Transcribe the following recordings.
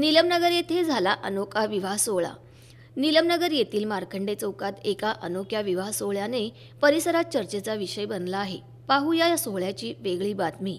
नीलमनगर येथे झाला अनोखा विवाह सोहळा नीलमनगर येथील मार्कंडे चौकात एका अनोख्या विवाह सोहळ्याने परिसरात चर्चेचा विषय बनला आहे पाहूया या सोहळ्याची वेगळी बातमी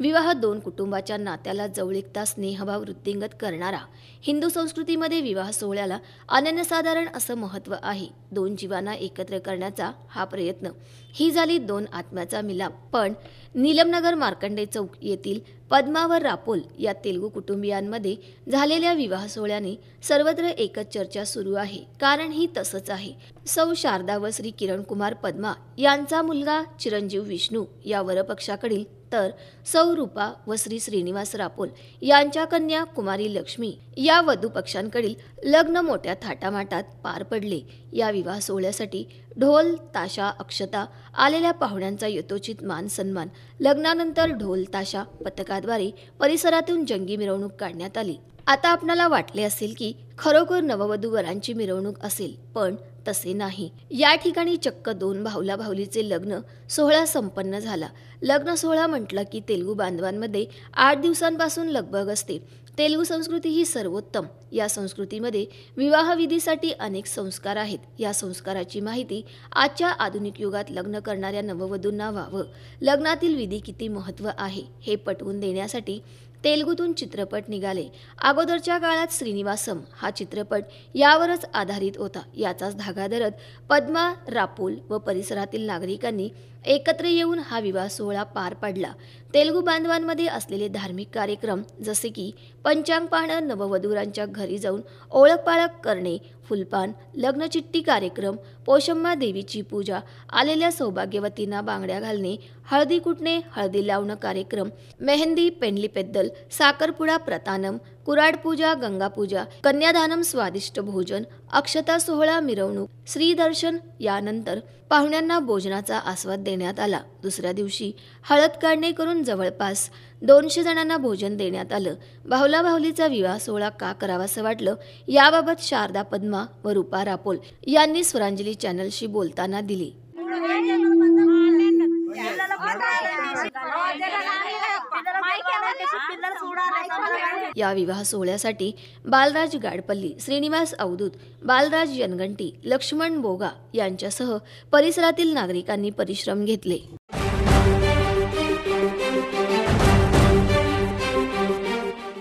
विवाह दोन कुटुंबाच्या नात्याला जवळिकता स्नेहभाव वृद्धिंगत करणारा हिंदू संस्कृतीमध्ये विवाह सोहळ्याला अनन्यसाधारण असं महत्त्व आहे दोन जीवांना एकत्र करण्याचा हा प्रयत्न ही झाली दोन आत्म्याचा मिलाप पण नीलमनगर मार्कंडे चौक येथील पद्मावर रापोल या तेलगू कुटुंबियांमध्ये झालेल्या विवाह सोहळ्याने सर्वत्र एकच चर्चा सुरू आहे कारण ही तसंच आहे सौ शारदा व श्री किरण कुमार पद्मा यांचा मुलगा चिरंजीव विष्णू या वरपक्षाकडील तर सौ रूपा व श्री श्रीनिवास रापोल यांच्या कन्या कुमारी लक्ष्मी या वधू पक्षांकडील लग्न मोठ्या थाटामाटात पार पडले या विवाह सोहळ्यासाठी ढोल ताशा अक्षता आलेल्या पाहुण्यांचा यथोचित मान सन्मान लग्नानंतर ढोल ताशा पथकात द्वारे परिसरातून जंगी मिरवणूक काढण्यात आली आता आपणाला वाटले असेल की खरोखर नववधू वरांची मिरवणूक असेल पण तसे नाही या ठिकाणी चक्क दोन भावला भावलीचे लग्न सोहळा संपन्न झाला लग्न सोहळा म्हटलं की तेलुगू बांधवांमध्ये आठ दिवसांपासून लगबग असते तेलुगू संस्कृती ही सर्वोत्तम या संस्कृतीमध्ये विवाहविधीसाठी अनेक संस्कार आहेत या संस्काराची माहिती आजच्या आधुनिक युगात लग्न करणाऱ्या नववधूंना व्हावं लग्नातील विधी किती महत्त्व आहे हे पटवून देण्यासाठी तेलगूतून चित्रपट निघाले अगोदरच्या काळात श्रीनिवासम हा चित्रपट यावरच आधारित होता याचाच धागा धरत पद्मा रापोल व परिसरातील नागरिकांनी एकत्र येऊन हा विवाह सोहळा पार पाडला तेलगू बांधवांमध्ये असलेले धार्मिक कार्यक्रम जसे की पंचांग पाहणं नववधूरांच्या घरी जाऊन ओळखपाळख करणे फुलपान लग्नचिट्टी कार्यक्रम पोषम्मा देवीची पूजा आलेल्या सौभाग्यवतींना बांगड्या घालणे हळदी कुटणे हळदी लावणं कार्यक्रम मेहंदी पेंडली पेद्दल साखरपुडा प्रतानम गंगा गंगापूजा कन्यादानम स्वादिष्ट भोजन अक्षता सोहळा मिरवणूक श्रीदर्शन यानंतर पाहुण्यांना भोजनाचा आस्वाद देण्यात आला दुसऱ्या दिवशी हळद काढणे करून जवळपास दोनशे जणांना भोजन देण्यात आलं भावला भावलीचा विवाह सोहळा का असं वाटलं याबाबत शारदा पद्मा व रुपा रापोल यांनी स्वरांजली चॅनलशी बोलताना दिली या विवाह सोहळ्यासाठी बालराज गाडपल्ली श्रीनिवास अवधूत बालराज यनगंटी लक्ष्मण बोगा यांच्यासह परिसरातील नागरिकांनी परिश्रम घेतले